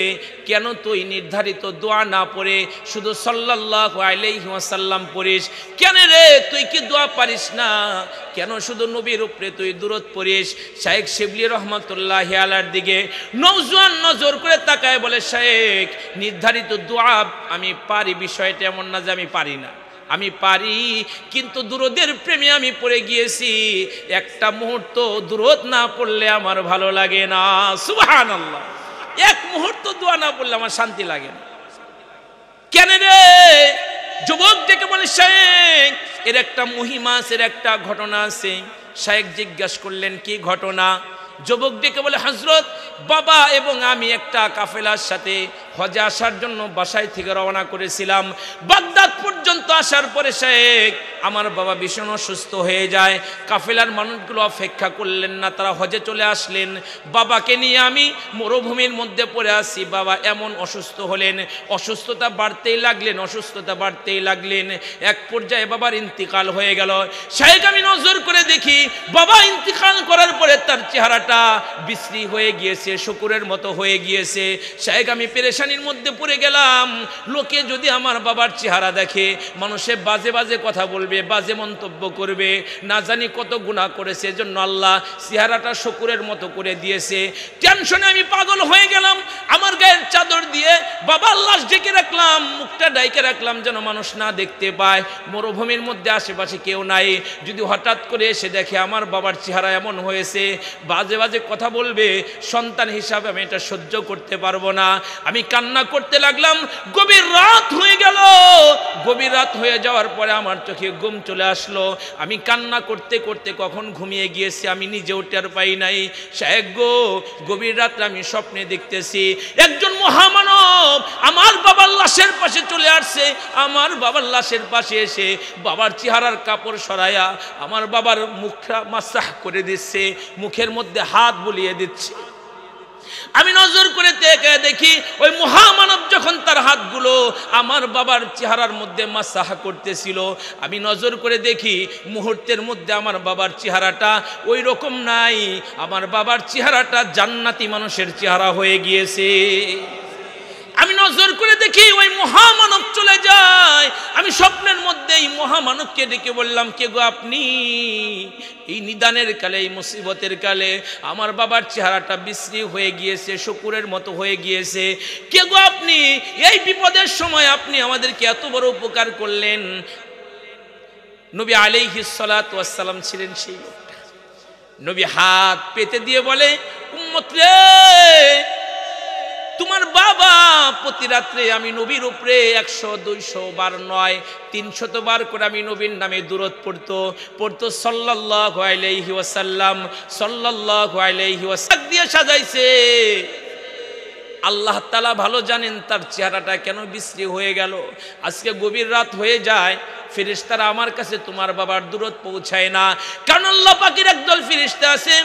[SPEAKER 1] কেন তুই নির্ধারিত দোয়া না পড়ে শুধু সল্লাহ আলাইহাল্লাম পড়িস কেন রে তুই কি দোয়া পারিস না কেন শুধু নবীর উপরে তুই দূরত পড়িস শাহেক শিবলি রহমতুল্লাহ আলার দিকে নৌজোয়ান নজর করে তাকায় বলে শেখ নির্ধারিত দোয়া আমি পারি বিষয়টা এমন না যে আমি পারি না আমি পারি কিন্তু দুরোদের প্রেমে আমি পড়ে গিয়েছি একটা মুহূর্ত দূরত না পড়লে আমার ভালো লাগে না সুবাহান আল্লাহ এক মুহূর্ত দোয়া না পড়লে আমার শান্তি লাগে না কেন রে যুবক ডেকে বলে শেখ এর একটা মহিমা এর একটা ঘটনা আছে শেখ জিজ্ঞাসা করলেন কি ঘটনা যুবক ডেকে বলে হজরত বাবা এবং আমি একটা কাফেলার সাথে হজে আসার জন্য বাসায় থেকে রওনা করেছিলাম বাগদাদ পর্যন্ত আসার পরে শেখ আমার বাবা ভীষণ অসুস্থ হয়ে যায় কাফেলার মানুষগুলো অপেক্ষা করলেন না তারা হজে চলে আসলেন বাবাকে নিয়ে আমি মরুভূমির মধ্যে পড়ে আসি বাবা এমন অসুস্থ হলেন অসুস্থতা বাড়তেই লাগলেন অসুস্থতা বাড়তেই লাগলেন এক পর্যায়ে বাবার ইন্তিকাল হয়ে গেল শেখ আমি নজর করে দেখি বাবা ইন্তিকাল করার পরে তার চেহারা চেহারাটা বিশ্রী হয়ে গিয়েছে শুকুরের মতো হয়ে গিয়েছে সাহেব আমি পেরেশানির মধ্যে পড়ে গেলাম লোকে যদি আমার বাবার চেহারা দেখে মানুষে বাজে বাজে কথা বলবে বাজে মন্তব্য করবে না জানি কত গুণা করেছে এজন্য আল্লাহ চেহারাটা শুকুরের মতো করে দিয়েছে টেনশনে আমি পাগল হয়ে গেলাম আমার গায়ের চাদর দিয়ে বাবার লাশ ডেকে রাখলাম মুখটা ডাইকে রাখলাম যেন মানুষ না দেখতে পায় মরুভূমির মধ্যে আশেপাশে কেউ নাই যদি হঠাৎ করে এসে দেখে আমার বাবার চেহারা এমন হয়েছে বাজে বাজে কথা বলবে সন্তান হিসাবে আমি এটা সহ্য করতে পারবো না আমি কান্না করতে লাগলাম গভীর রাত হয়ে গেল গভীর রাত হয়ে যাওয়ার পরে আমার চোখে ঘুম চলে আসলো আমি কান্না করতে করতে কখন ঘুমিয়ে গিয়েছি আমি নিজেও টের পাই নাই সাহেব গো গভীর রাত আমি স্বপ্নে দেখতেছি একজন মহামানব আমার বাবার লাশের পাশে চলে আসছে আমার বাবার লাশের পাশে এসে বাবার চেহারার কাপড় সরাইয়া আমার বাবার মুখটা মাসাহ করে দিচ্ছে মুখের মধ্যে হাত বুলিয়ে দিচ্ছে আমি নজর করে তেকে দেখি ওই মহামানব যখন তার হাতগুলো আমার বাবার চেহারার মধ্যে মাসাহ করতেছিল আমি নজর করে দেখি মুহূর্তের মধ্যে আমার বাবার চেহারাটা ওই রকম নাই আমার বাবার চেহারাটা জান্নাতি মানুষের চেহারা হয়ে গিয়েছে আমি নজর করে দেখি ওই মহামানব চলে যায় আমি স্বপ্নের মধ্যে এই মহামানবকে ডেকে বললাম কে গো আপনি এই নিদানের কালে এই মুসিবতের কালে আমার বাবার চেহারাটা বিশ্রী হয়ে গিয়েছে শকুরের মতো হয়ে গিয়েছে কে গো আপনি এই বিপদের সময় আপনি আমাদেরকে এত বড় উপকার করলেন নবী আলিহিসালাম ছিলেন সেই লোকটা নবী হাত পেতে দিয়ে বলে উম্মত রে তোমার বাবা প্রতি রাত্রে আমি নবীর উপরে একশো দুইশো বার নয় তিনশত বার করে আমি নবীর নামে দূরত পড়তো পড়তো সল্লাহ আলাইহি ওয়াসাল্লাম সাল্লাহ আলাইহি ওয়াসাল্লাম দিয়ে সাজাইছে আল্লাহ তালা ভালো জানেন তার চেহারাটা কেন বিশ্রী হয়ে গেল আজকে গভীর রাত হয়ে যায় ফিরিস্তারা আমার কাছে তোমার বাবার দূরত পৌঁছায় না কারণ আল্লাহ পাখির একদল ফিরিস্তা আছে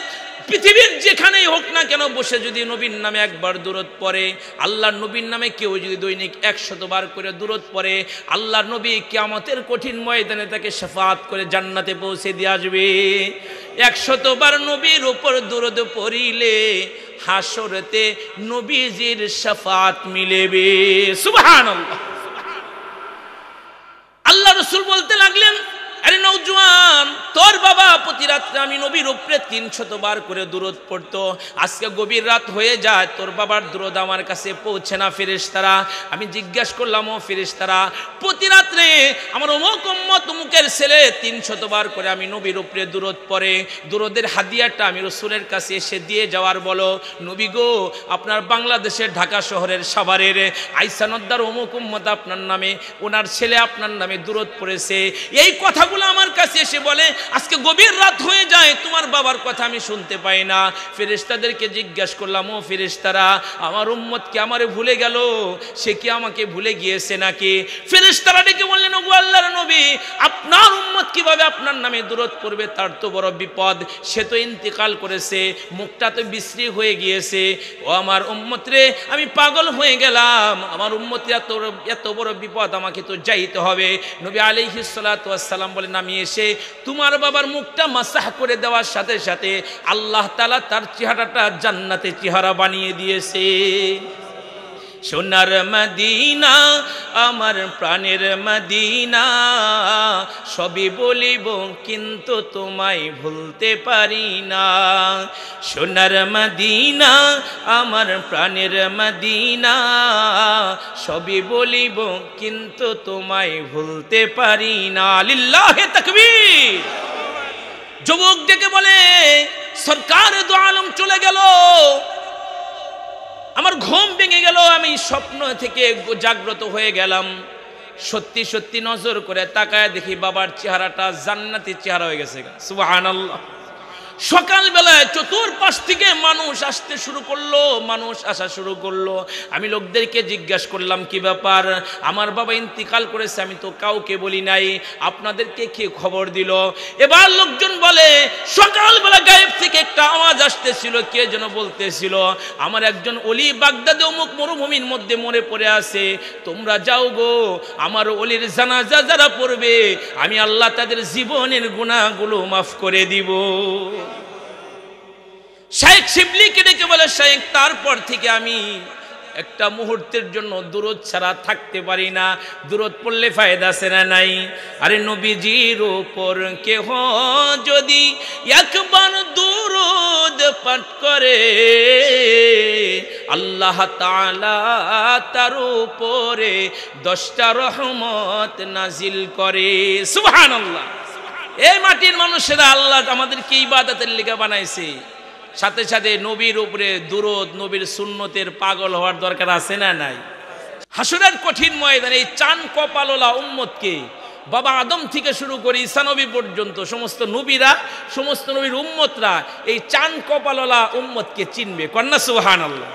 [SPEAKER 1] পৃথিবীর যেখানেই হোক না কেন বসে যদি নবীর নামে একবার দূরত পড়ে আল্লাহর নবীর নামে কেউ যদি দৈনিক একশতবার করে দূরত পড়ে আল্লাহর নবী কিয়ামতের কঠিন ময়দানে তাকে সাফাত করে জান্নাতে পৌঁছে দিয়ে আসবে একশতবার নবীর উপর দূরত পড়িলে হাসরতে নবীজির সাফাত মিলেবে সুবহানাল্লাহ আল্লাহ রসুল বলতে লাগলেন আরে নৌজওয়ান তোর বাবা প্রতি রাত্রে আমি নবীর উপরে তিনশত বার করে দূরত পড়তো আজকে গভীর রাত হয়ে যায় তোর বাবার দূরত আমার কাছে পৌঁছে না ফেরেস তারা আমি জিজ্ঞেস করলাম ও ফেরেস তারা প্রতি রাত্রে আমার অমুক মুখের ছেলে তিনশত বার করে আমি নবীর উপরে দূরত পরে দূরদের হাদিয়াটা আমি রসুলের কাছে এসে দিয়ে যাওয়ার বলো নবী গো আপনার বাংলাদেশের ঢাকা শহরের সাভারের আইসানদ্দার অমুক আপনার নামে ওনার ছেলে আপনার নামে দূরত পড়েছে এই কথাগুলো ফেরেস্তাগুলো আমার কাছে এসে বলে আজকে গভীর রাত হয়ে যায় তোমার বাবার কথা আমি শুনতে পাই না ফেরেস্তাদেরকে জিজ্ঞাসা করলাম ও ফেরেস্তারা আমার উম্মত কি আমারে ভুলে গেল সে কি আমাকে ভুলে গিয়েছে নাকি ফেরেস্তারা ডেকে বললেন ওগু আল্লাহর নবী আপনার উম্মত কিভাবে আপনার নামে দূরত পড়বে তার তো বড় বিপদ সে তো ইন্তিকাল করেছে মুখটা তো বিশ্রী হয়ে গিয়েছে ও আমার উম্মত রে আমি পাগল হয়ে গেলাম আমার উম্মত এত এত বড় বিপদ আমাকে তো যাইতে হবে নবী আলিহিসাল্লাম বলে বলেন নামিয়ে এসে তোমার বাবার মুখটা মাসাহ করে দেওয়ার সাথে সাথে আল্লাহ তালা তার চেহারাটা জান্নাতে চেহারা বানিয়ে দিয়েছে সোনার মদিনা আমার প্রাণের মদিনা সবই বলিব কিন্তু তোমায় ভুলতে পারি না সোনার মদিনা আমার প্রাণের মদিনা সবই বলিব কিন্তু তোমায় ভুলতে পারি না লিল্লাহে তকবীর যুবক ডেকে বলে সরকার দোয়ালম চলে গেল আমার ঘুম ভেঙে গেল আমি স্বপ্ন থেকে জাগ্রত হয়ে গেলাম সত্যি সত্যি নজর করে তাকায় দেখি বাবার চেহারাটা জান্নাতি চেহারা হয়ে গেছে সুবাহ আল্লাহ সকালবেলায় চতুর্পাশ থেকে মানুষ আসতে শুরু করলো মানুষ আসা শুরু করলো আমি লোকদেরকে জিজ্ঞাসা করলাম কি ব্যাপার আমার বাবা ইন্তিকাল করেছে আমি তো কাউকে বলি নাই আপনাদেরকে কে খবর দিল এবার লোকজন বলে সকালবেলা গায়েব থেকে একটা আওয়াজ আসতেছিল কে যেন বলতেছিল আমার একজন অলি বাগদাদে অমুক মরুভূমির মধ্যে মনে পড়ে আছে তোমরা যাও গো আমার অলির জানাজা যারা পড়বে আমি আল্লাহ তাদের জীবনের গুণাগুলো মাফ করে দিব শেখ শিবলিকে ডেকে বলে শেখ তারপর থেকে আমি একটা মুহূর্তের জন্য দূরত ছাড়া থাকতে পারি না দূরত পড়লে ফায়দা সেরা নাই আরে নবীজির ওপর কেহ যদি একবার দূরদ পাঠ করে আল্লাহ তালা তার উপরে দশটা রহমত নাজিল করে সুহান আল্লাহ এই মাটির মানুষেরা আল্লাহ আমাদেরকে ইবাদতের লিগা বানাইছে সাথে সাথে নবীর উপরে দূরত নবীর সুন্নতের পাগল হওয়ার দরকার আছে না নাই হাসুরের কঠিন ময়দানে এই চান কপাললা উম্মতকে বাবা আদম থেকে শুরু করে ইসানবী পর্যন্ত সমস্ত নবীরা সমস্ত নবীর উম্মতরা এই চান কপাললা উম্মতকে চিনবে কন্যা সুহান আল্লাহ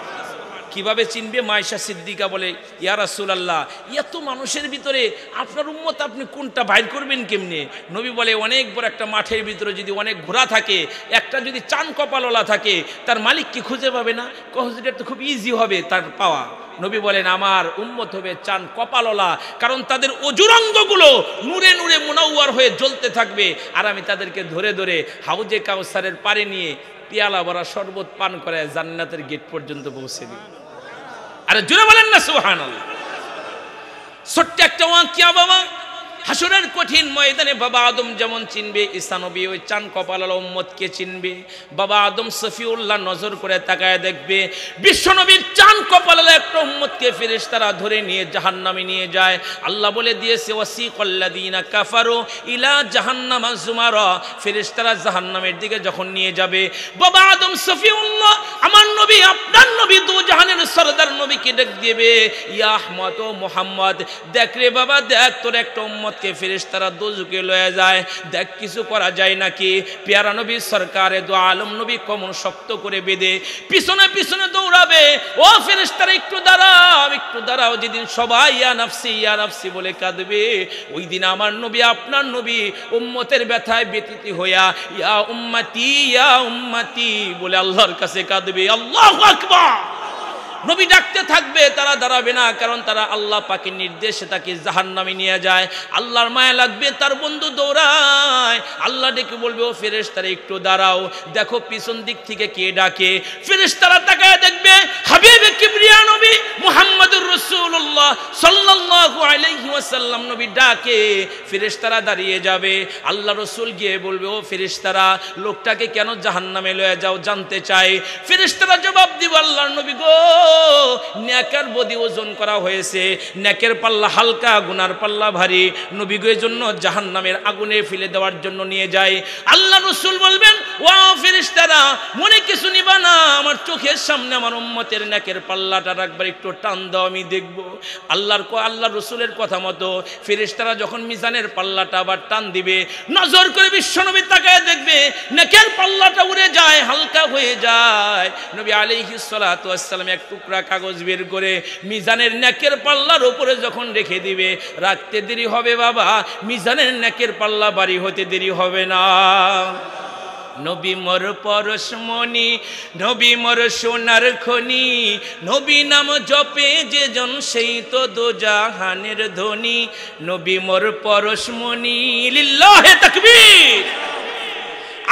[SPEAKER 1] কিভাবে চিনবে মায়েশা সিদ্দিকা বলে ইয়া রাসুল আল্লাহ এত মানুষের ভিতরে আপনার উম্মত আপনি কোনটা বাইর করবেন কেমনে নবী বলে অনেক বড় একটা মাঠের ভিতরে যদি অনেক ঘোড়া থাকে একটা যদি চান কপালওয়ালা থাকে তার মালিক কি খুঁজে পাবে না কহজিটা তো খুব ইজি হবে তার পাওয়া নবী বলেন আমার উম্মত হবে চান কপালওয়ালা কারণ তাদের অজুরঙ্গগুলো নূরে নূরে মোনাউয়ার হয়ে জ্বলতে থাকবে আর আমি তাদেরকে ধরে ধরে হাউজে কাউসারের পারে নিয়ে পেয়ালা ভরা শরবত পান করে জান্নাতের গেট পর্যন্ত পৌঁছে দিই আরে জুড়ে বলেন না সুহান আল্লাহ ছোট্ট একটা ওয়া বাবা হাসুরের কঠিন ময়দানে বাবা আদম যেমন চিনবে ইসানবী ওই চান কপালাল উম্মতকে চিনবে বাবা আদম সফিউল্লাহ নজর করে তাকায় দেখবে বিশ্বনবীর চান কপালাল একটা উম্মতকে ফেরেস তারা ধরে নিয়ে জাহান্নামে নিয়ে যায় আল্লাহ বলে দিয়েছে ওয়াসি কল্লাদিনা কাফারো ইলা জাহান্নামা জুমার ফেরেস তারা জাহান্নামের দিকে যখন নিয়ে যাবে বাবা আদম সফিউল্লাহ আমার নবী আপনার নবী দু জাহানের সরদার নবীকে ডেক দেবে ইয়াহমদ ও মোহাম্মদ দেখ রে বাবা দেখ তোর একটা উম্মত উম্মতকে ফেরেশতারা দুজুকে লয়ে যায় দেখ কিছু করা যায় নাকি পেয়ারা নবী সরকারে দো আলম নবী কমন শক্ত করে বেঁধে পিছনে পিছনে দৌড়াবে ও ফেরেশতারা একটু দাঁড়াও একটু দাঁড়াও যেদিন সবাই ইয়া নাফসি ইয়া নাফসি বলে কাঁদবে ওই দিন আমার নবী আপনার নবী উম্মতের ব্যথায় ব্যতীতি হইয়া ইয়া উম্মতি ইয়া উম্মতি বলে আল্লাহর কাছে কাঁদবে আল্লাহ আকবার নবী ডাকতে থাকবে তারা দাঁড়াবে না কারণ তারা আল্লাহ পাকে নির্দেশে তাকে জাহান নামে নিয়ে যায় আল্লাহর মায়া লাগবে তার বন্ধু দৌড়ায় আল্লাহ ডেকে বলবে ও ফেরেস তারা একটু দাঁড়াও দেখো পিছন দিক থেকে কে ডাকে ফেরেস তারা তাকায় দেখবে হাবিব কিবরিয়া নবী মোহাম্মদুর রসুল্লাহ সাল্লাল্লাহু আলাইহি ওয়াসাল্লাম নবী ডাকে ফেরেশতারা দাঁড়িয়ে যাবে আল্লাহ রসুল গিয়ে বলবে ও ফেরেশতারা লোকটাকে কেন জাহান্নামে লয়ে যাও জানতে চাই ফেরেশতারা জবাব দিব আল্লাহর নবী গো ন্যাকের বদি ওজন করা হয়েছে ন্যাকের পাল্লা হালকা গুনার পাল্লা ভারী নবীগের জন্য জাহান নামের আগুনে ফেলে দেওয়ার জন্য নিয়ে যায় আল্লাহ রসুল বলবেন ওয়া ফেরিস্তারা মনে কিছু নিবা না আমার চোখের সামনে আমার উম্মতের ন্যাকের পাল্লাটা রাখবার একটু টান দাও আমি দেখব আল্লাহর আল্লাহ রসুলের কথা মতো ফেরিস্তারা যখন মিজানের পাল্লাটা আবার টান দিবে নজর করে বিশ্বনবী তাকায় দেখবে ন্যাকের পাল্লাটা উড়ে যায় হালকা হয়ে যায় নবী আলিহিসাল্লাম একটু টুকরা কাগজ বের করে মিজানের ন্যাকের পাল্লার উপরে যখন রেখে দিবে রাখতে দেরি হবে বাবা মিজানের ন্যাকের পাল্লা বাড়ি হতে দেরি হবে না নবী মোর পরশমণি নবী মোর সোনার খনি নবী নাম জপে যে জন সেই তো দো জাহানের ধনী নবী মোর পরশমণি লিল্লাহে তাকবীর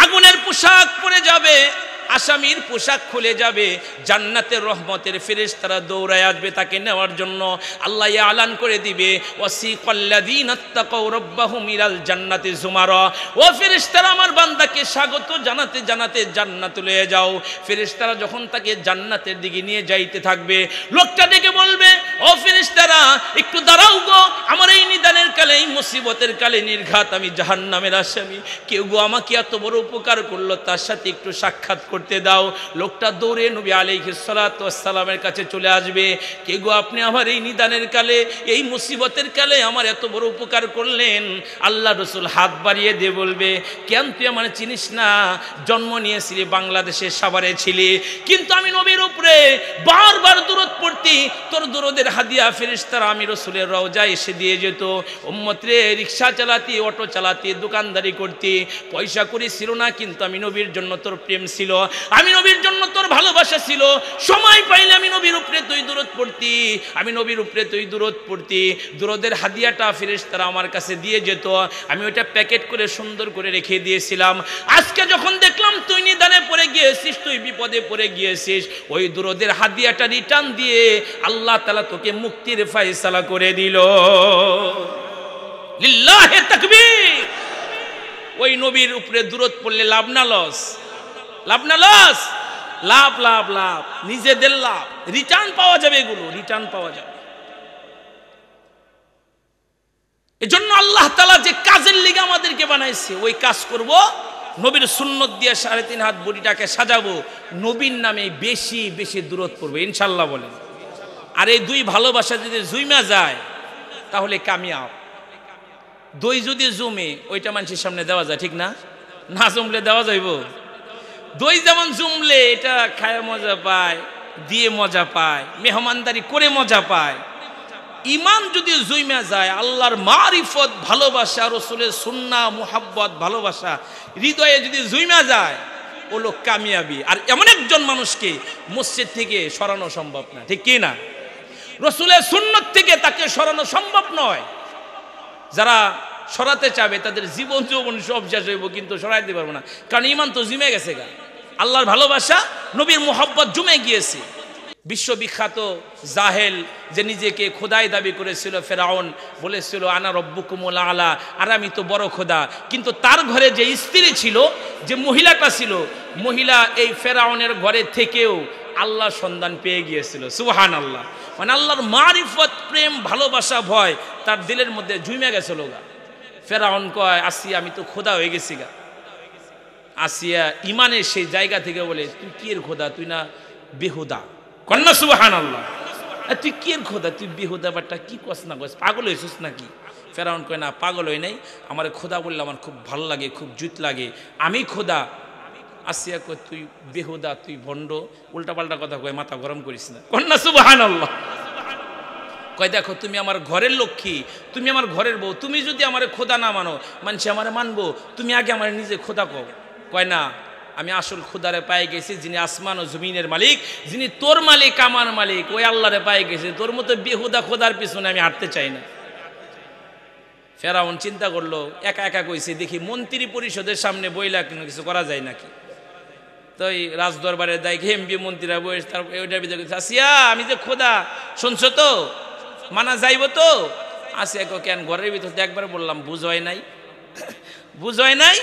[SPEAKER 1] আগুনের পোশাক পরে যাবে আসামির পোশাক খুলে যাবে জান্নাতের রহমতের ফেরেস তারা দৌড়ায় আসবে তাকে নেওয়ার জন্য আল্লাহ আলান করে দিবে ওয়াসি কল্লাদিন আত্মাকৌরব্বাহুমিরাল জান্নাতে জুমার ও তারা আমার বান্দাকে স্বাগত জানাতে জানাতে জান্নাত লয়ে যাও ফেরেশতারা যখন তাকে জান্নাতের দিকে নিয়ে যাইতে থাকবে লোকটা ডেকে বলবে ও ফিরিস্তারা একটু দাঁড়াও গো আমার এই নিদানের কালে এই মুসিবতের কালে নির্ঘাত আমি জাহান নামের আসামি কেউ গো আমাকে এত বড় উপকার করলো তার সাথে একটু সাক্ষাৎ করতে দাও লোকটা দৌড়ে নবী আলিহি কাছে চলে আসবে কে গো আপনি আমার এই নিদানের কালে এই মুসিবতের কালে আমার এত বড় উপকার করলেন আল্লাহ রসুল হাত বাড়িয়ে দিয়ে বলবে কেন তুই আমার চিনিস না জন্ম নিয়েছিলি বাংলাদেশের সাভারে ছিলি কিন্তু আমি নবীর উপরে বারবার দূরত পড়তি তোর দূরদের এর হাদিয়া ফেরিস্তার আমি রসুলের রওজা এসে দিয়ে যেত উম্মতরে রিক্সা চালাতি অটো চালাতি দোকানদারি করতি পয়সা করি ছিল না কিন্তু আমি নবীর জন্য তোর প্রেম ছিল আমি নবীর জন্য তোর ভালোবাসা ছিল সময় পাইলে আমি নবীর উপরে তুই দূরত পড়তি আমি নবীর উপরে তুই দূরত পড়তি দূরদের হাদিয়াটা ফেরিস্তারা আমার কাছে দিয়ে যেত আমি ওইটা প্যাকেট করে সুন্দর করে রেখে দিয়েছিলাম আজকে যখন দেখলাম তুই নিদানে পড়ে গিয়েছিস তুই বিপদে পড়ে গিয়েছিস ওই দূরদের হাদিয়াটা রিটার্ন দিয়ে আল্লাহ তালা তো তোকে মুক্তির ফাইসালা করে দিল ওই নবীর উপরে দূরত পড়লে লাভ না লস লাভ না লস লাভ লাভ লাভ নিজেদের লাভ রিটার্ন পাওয়া যাবে এগুলো রিটার্ন পাওয়া যাবে এজন্য আল্লাহ তালা যে কাজের লিগে আমাদেরকে বানাইছে ওই কাজ করব নবীর সুন্নত দিয়ে সাড়ে তিন হাত বডিটাকে সাজাবো নবীর নামে বেশি বেশি দূরত করবো ইনশাল্লাহ বলেন আর এই দুই ভালোবাসা যদি জুইমা যায় তাহলে কামিয়াব দই যদি জমে ওইটা মানুষের সামনে দেওয়া যায় ঠিক না না জমলে দেওয়া যাইব দই যেমন জমলে এটা খায় মজা পায় দিয়ে মজা পায় মেহমানদারি করে মজা পায় ইমান যদি জুইমা যায় আল্লাহর মারিফত ভালোবাসা রসুলের সুন্না মুহাব্বত ভালোবাসা হৃদয়ে যদি জুইমা যায় ও লোক কামিয়াবি আর এমন একজন মানুষকে মসজিদ থেকে সরানো সম্ভব না ঠিক কি না রসুলের সুন্নত থেকে তাকে সরানো সম্ভব নয় যারা সরাতে চাবে তাদের জীবন জীবন সব শেষ হইব কিন্তু সরাইতে পারবো না কারণ ইমান তো জিমে গেছে গা আল্লাহর ভালোবাসা নবীর মোহব্বত জুমে গিয়েছে বিশ্ববিখ্যাত জাহেল যে নিজেকে খোদাই দাবি করেছিল ফেরাউন বলেছিল আনা রব্বুকুমুল আলা আর আমি তো বড় খোদা কিন্তু তার ঘরে যে স্ত্রী ছিল যে মহিলাটা ছিল মহিলা এই ফেরাউনের ঘরে থেকেও আল্লাহ সন্ধান পেয়ে গিয়েছিল সুহান আল্লাহ মানে আল্লাহর মারিফত প্রেম ভালোবাসা ভয় তার দিলের মধ্যে ঝুমে গেছে লোগা ফেরাউন কয় আসিয়া আমি তো খোদা হয়ে গেছি গা আসিয়া ইমানের সেই জায়গা থেকে বলে তুই কি এর খোদা তুই না বেহুদা কন্যা সুবাহান আল্লাহ তুই কি এর খোদা তুই বেহুদা ব্যাপারটা কি কস না কস পাগল হয়েছিস নাকি ফেরাউন কয় না পাগল হয়ে নাই আমার খোদা বললে আমার খুব ভাল লাগে খুব জুত লাগে আমি খোদা আসিয়া কই তুই বেহুদা তুই ভণ্ড উল্টাপাল্টা কথা কয় মাথা গরম করিস না কন্যা সুবাহান আল্লাহ কয় দেখো তুমি আমার ঘরের লক্ষ্মী তুমি আমার ঘরের বউ তুমি যদি আমার খোদা না মানো মানছি আমার মানবো তুমি আগে আমার নিজে খোদা কো কয় না আমি আসল খোদারে পায়ে গেছি যিনি আসমান ও জমিনের মালিক যিনি তোর মালিক আমার মালিক ওই আল্লাহরে পায়ে গেছে তোর মতো বেহুদা খোদার পিছনে আমি হাঁটতে চাই না ফেরাউন চিন্তা করলো একা একা কইছে দেখি মন্ত্রী পরিষদের সামনে বইলা কিছু করা যায় নাকি তো এই রাজদরবারের দায় এমপি মন্ত্রীরা বয়স তার ওইটার ভিতরে আসিয়া আমি যে খোদা শুনছো তো মানা যাইব তো আসিয়া কেন ঘরের ভিতর একবার বললাম বুঝয় নাই বুঝয় নাই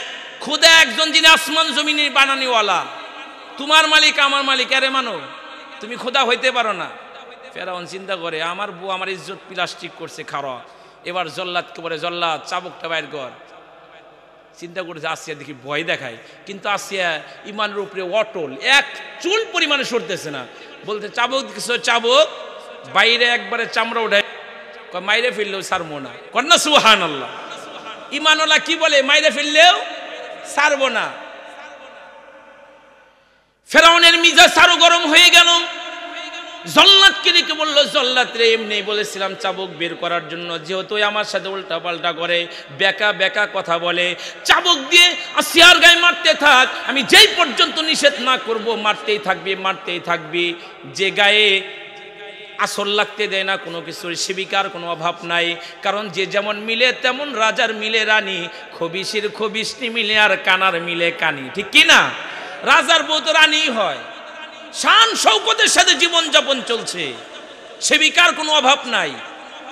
[SPEAKER 1] খোদা একজন যিনি আসমান জমিনের বানানিওয়ালা তোমার মালিক আমার মালিক আরে মানো তুমি খোদা হইতে পারো না ফেরাউন চিন্তা করে আমার বউ আমার ইজ্জত প্লাস্টিক করছে খাওয়া এবার জল্লাদকে বলে জল্লাদ চাবুকটা বাইর কর চিন্তা করেছে আসিয়া দেখি ভয় দেখায় কিন্তু আসিয়া ইমানের উপরে অটল এক চুল পরিমাণে সরতেছে না বলতে চাবুক চাবুক বাইরে একবারে চামড়া উঠায় মাইরে ফেললেও সারবো না কন্যা সুহান আল্লাহ ইমানওয়ালা কি বলে মাইরে ফেললেও সারবো না ফেরাউনের মিজাজ আরো গরম হয়ে গেল জল্লাদকে দেখে বললো জল্লাদ রে এমনি বলেছিলাম চাবুক বের করার জন্য যেহেতু আমার সাথে উল্টা পাল্টা করে বেকা বেকা কথা বলে চাবুক দিয়ে শিয়ার গায়ে মারতে থাক আমি যেই পর্যন্ত নিষেধ না করব মারতেই থাকবি মারতেই থাকবি যে গায়ে আসল লাগতে দেয় না কোনো কিছুর সেবিকার কোনো অভাব নাই কারণ যে যেমন মিলে তেমন রাজার মিলে রানী খবিসির খবিসনি মিলে আর কানার মিলে কানি ঠিক কি না রাজার বউ তো রানী হয় শান শৌকতের সাথে জীবনযাপন চলছে সেবিকার কোনো অভাব নাই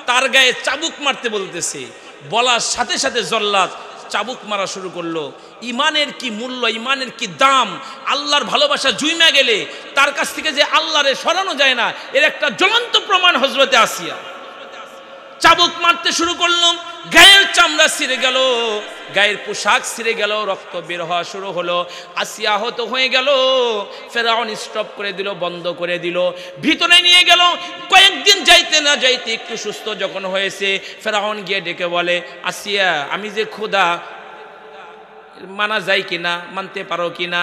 [SPEAKER 1] তার গায়ে চাবুক মারতে বলতেছে বলার সাথে সাথে জল্লাদ চাবুক মারা শুরু করলো ইমানের কি মূল্য ইমানের কি দাম আল্লাহর ভালোবাসা জুইমা গেলে তার কাছ থেকে যে আল্লাহরে সরানো যায় না এর একটা জ্বলন্ত প্রমাণ হজরতে আসিয়া চাবুক মারতে শুরু করলাম গায়ের চামড়া ছিঁড়ে গেল গায়ের পোশাক ছিঁড়ে গেল রক্ত বের হওয়া শুরু হলো আসি আহত হয়ে গেল ফেরাউন স্টপ করে দিল বন্ধ করে দিল ভিতরে নিয়ে গেল কয়েকদিন যাইতে না যাইতে একটু সুস্থ যখন হয়েছে ফেরাউন গিয়ে ডেকে বলে আসিয়া আমি যে খোদা মানা যায় কিনা মানতে পারো কিনা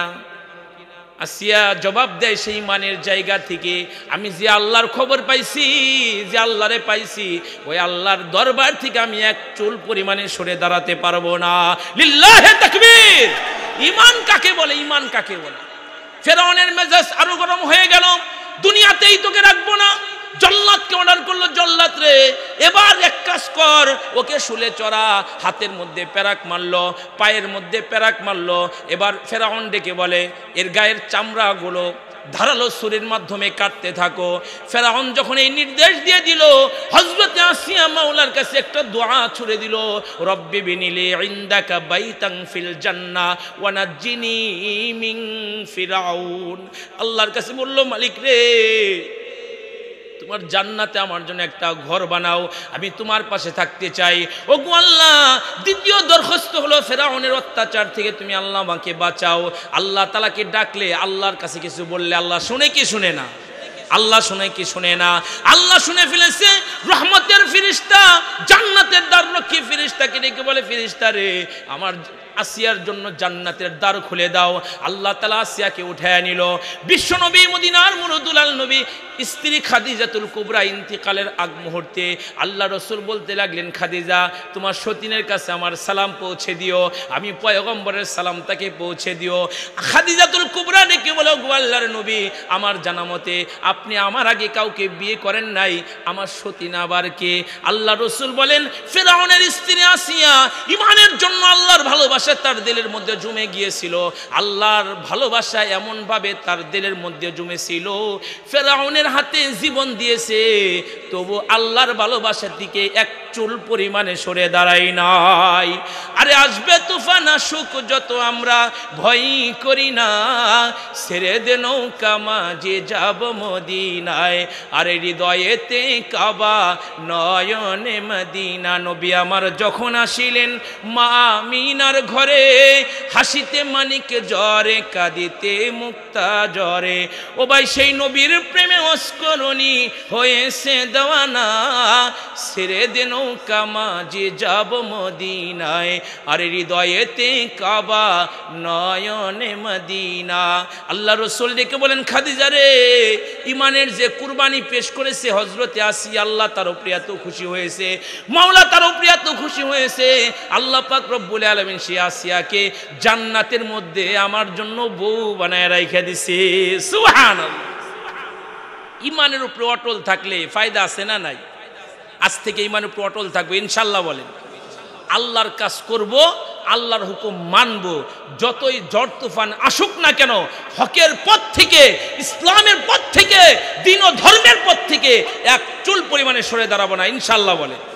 [SPEAKER 1] আসিয়া জবাব দেয় সেই মানের জায়গা থেকে আমি যে আল্লাহর খবর পাইছি যে আল্লাহরে পাইছি ওই আল্লাহর দরবার থেকে আমি এক চুল পরিমাণে সরে দাঁড়াতে পারবো না লিল্লাহে তাকবীর ইমান কাকে বলে ইমান কাকে বলে ফেরাউনের মেজাজ আরো গরম হয়ে গেল দুনিয়াতেই তোকে রাখবো না জল্লাদকে অর্ডার করলো জল্লাদ রে এবার এক কাজ কর ওকে শুলে চড়া হাতের মধ্যে প্যারাক মারলো পায়ের মধ্যে প্যারাক মারলো এবার ফেরাউন ডেকে বলে এর গায়ের চামড়াগুলো ধারালো সুরের মাধ্যমে কাটতে থাকো ফেরাহন যখন এই নির্দেশ দিয়ে দিল হজরত আসিয়া মাওলার কাছে একটা দোয়া ছুড়ে দিল রব্বি বিনিলে ইন্দাকা বাইতাং ফিল জান্না ওয়ানাজ্জিনি মিন ফিরাউন আল্লাহর কাছে বলল মালিক রে তোমার জান্নাতে আমার জন্য একটা ঘর বানাও আমি তোমার পাশে থাকতে চাই ও গো আল্লাহ দ্বিতীয় দরখাস্ত হলো ফেরাউনের অত্যাচার থেকে তুমি আল্লাহ আমাকে বাঁচাও আল্লাহ তালাকে ডাকলে আল্লাহর কাছে কিছু বললে আল্লাহ শুনে কি শুনে না আল্লাহ শুনে কি শুনে না আল্লাহ শুনে ফেলেছে রহমতের ফিরিস্তা জান্নাতের দ্বাররক্ষী ফিরিস্তাকে ডেকে বলে ফিরিস্তা রে আমার আসিয়ার জন্য জান্নাতের দ্বার খুলে দাও আল্লাহ তালা আসিয়াকে উঠায় নিল বিশ্বনবী মদিনার মুরদুলাল নবী স্ত্রী খাদিজাতুল কুবরা ইন্তিকালের আগ মুহূর্তে আল্লাহ রসুল বলতে লাগলেন খাদিজা তোমার সতীনের কাছে আমার সালাম পৌঁছে দিও আমি পয়গম্বরের সালাম তাকে পৌঁছে দিও খাদিজাতুল কুবরা ডেকে বলো গোয়াল্লার নবী আমার জানামতে আপনি আমার আগে কাউকে বিয়ে করেন নাই আমার সতীন আবার কে আল্লাহ রসুল বলেন ফেরাউনের স্ত্রী আসিয়া ইমানের জন্য আল্লাহর ভালোবাসা ভালোবাসা তার দিলের মধ্যে জমে গিয়েছিল আল্লাহর ভালোবাসা এমনভাবে তার দিলের মধ্যে জমেছিল ফেরাউনের হাতে জীবন দিয়েছে তবু আল্লাহর ভালোবাসার দিকে এক চুল পরিমাণে সরে দাঁড়াই নাই আরে আসবে তুফান আসুক যত আমরা ভয় করি না ছেড়ে দে নৌকা যে যাব মদিনায় আরে হৃদয়েতে কাবা নয়নে মদিনা নবী আমার যখন আসিলেন মা মিনার ঘরে হাসিতে মানিক জ্বরে কাঁদিতে মুক্তা জ্বরে ও ভাই সেই নবীর প্রেমে অস্করণী হয়েছে দেওয়ানা ছেড়ে দে নৌকা মাঝে যাব মদিনায় আরে হৃদয়েতে কাবা নয়নে মদিনা আল্লাহ রসুল ডেকে বলেন খাদিজারে ইমানের যে কুরবানি পেশ করেছে হজরতে আসি আল্লাহ তার উপরে এত খুশি হয়েছে মাওলা তার উপরে এত খুশি হয়েছে আল্লাহ পাক রব্বুল আলমিন সে আসিয়াকে জান্নাতের মধ্যে আমার জন্য বউ বানায় রাইখা দিছে সুহান ইমানের উপরে অটল থাকলে ফায়দা আছে না নাই আজ থেকে ইমানের উপরে অটল থাকবো ইনশাল্লাহ বলেন আল্লাহর কাজ করব আল্লাহর হুকুম মানব যতই জড় তুফান আসুক না কেন হকের পথ থেকে ইসলামের পথ থেকে দিন ও ধর্মের পথ থেকে এক চুল পরিমাণে সরে দাঁড়াবো না ইনশাল্লাহ বলে